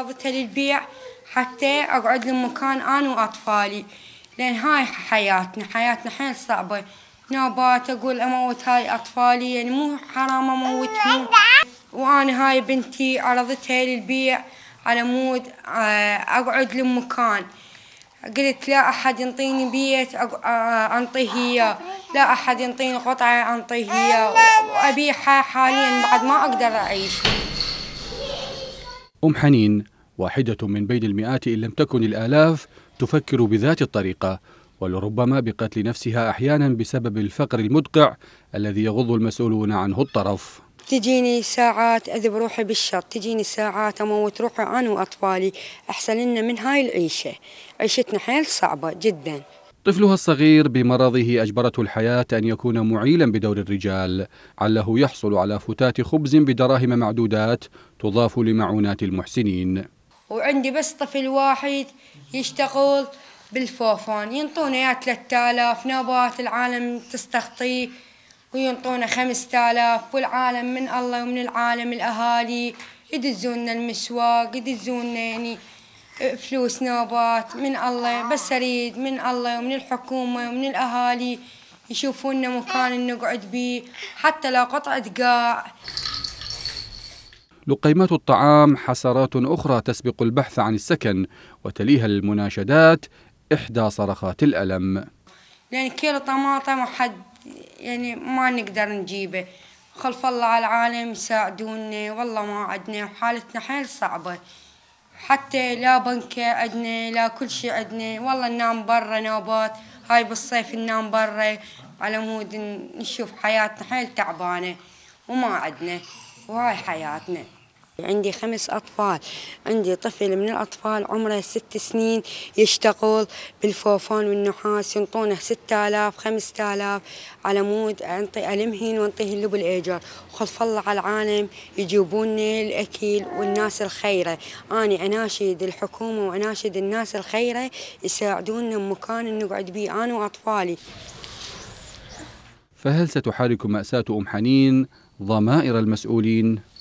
عرضتها للبيع حتى أقعد لمكان أنا وأطفالي لأن هاي حياتنا حياتنا حيل صعبة نوبات أقول أموت هاي أطفالي يعني مو حرام أموتهم وأنا هاي بنتي عرضتها للبيع على مود آه، أقعد لمكان قلت لا أحد ينطيني بيت آه، أنطيه إياه لا أحد ينطيني قطعة أنطيه إياه وأبيعها حاليا بعد ما أقدر أعيش أم حنين واحدة من بين المئات إن لم تكن الآلاف تفكر بذات الطريقة ولربما بقتل نفسها أحيانا بسبب الفقر المدقع الذي يغض المسؤولون عنه الطرف تجيني ساعات أذب روحي بالشط تجيني ساعات أموت روحي أنا وأطفالي أحسن لنا من هاي العيشة عيشتنا حيل صعبة جدا طفلها الصغير بمرضه أجبرته الحياة أن يكون معيلا بدور الرجال عله يحصل على فتات خبز بدراهم معدودات تضاف لمعونات المحسنين وعندي بس طفل واحد يشتغل بالفوفان ينطونا يا 3000 نبات العالم تستخطي وينطونا 5000 والعالم من الله ومن العالم الأهالي يدزونا المسواق يدزونا يعني فلوس نوبات من الله بس أريد من الله ومن الحكومة ومن الأهالي يشوفونا مكان نقعد بيه حتى لو قطعة قاع لقيمات الطعام حسرات أخرى تسبق البحث عن السكن وتليها المناشدات إحدى صرخات الألم لأن يعني كيلو طماطم حد يعني ما نقدر نجيبه خلف الله على العالم يساعدونا والله ما عدنا وحالتنا حيل صعبة حتى لا بنكة عندنا لا كل شيء عندنا والله ننام برا نوبات هاي بالصيف ننام برا على مود نشوف حياتنا حيل تعبانة وما عندنا وهاي حياتنا عندي خمس أطفال عندي طفل من الأطفال عمره ست سنين يشتغل بالفوفون والنحاس ينطونه ستة آلاف خمسة آلاف على مود أنطي ألمهن وأنطيه اللب بالإيجار خلف الله على العالم يجيبوني الأكل والناس الخيرة أنا أناشد الحكومة وأناشد الناس الخيرة يساعدونا مكان نقعد بيه أنا وأطفالي فهل ستحرك مأساة أم حنين ضمائر المسؤولين